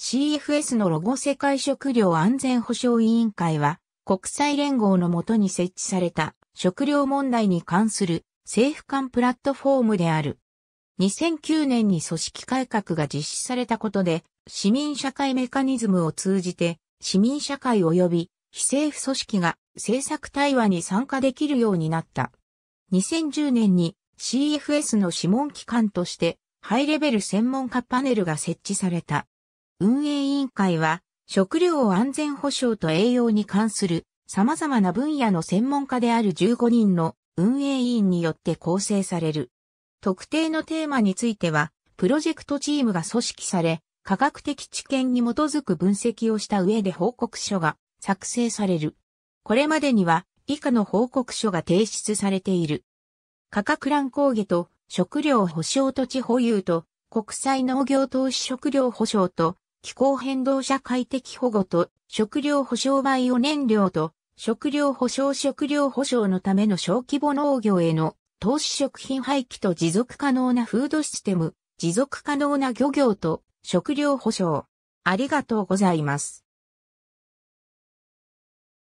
CFS のロゴ世界食料安全保障委員会は、国際連合のもとに設置された食料問題に関する政府間プラットフォームである。2009年に組織改革が実施されたことで、市民社会メカニズムを通じて、市民社会及び非政府組織が政策対話に参加できるようになった。2010年に CFS の諮問機関として、ハイレベル専門家パネルが設置された。運営委員会は、食料安全保障と栄養に関する様々な分野の専門家である15人の運営委員によって構成される。特定のテーマについては、プロジェクトチームが組織され、科学的知見に基づく分析をした上で報告書が作成される。これまでには以下の報告書が提出されている。価格乱高下と食料保障土地保有と国際農業投資食料保障と気候変動社会的保護と食料保障バイオ燃料と食料保障食料保障のための小規模農業への投資食品廃棄と持続可能なフードシステム、持続可能な漁業と食料保障。ありがとうございます。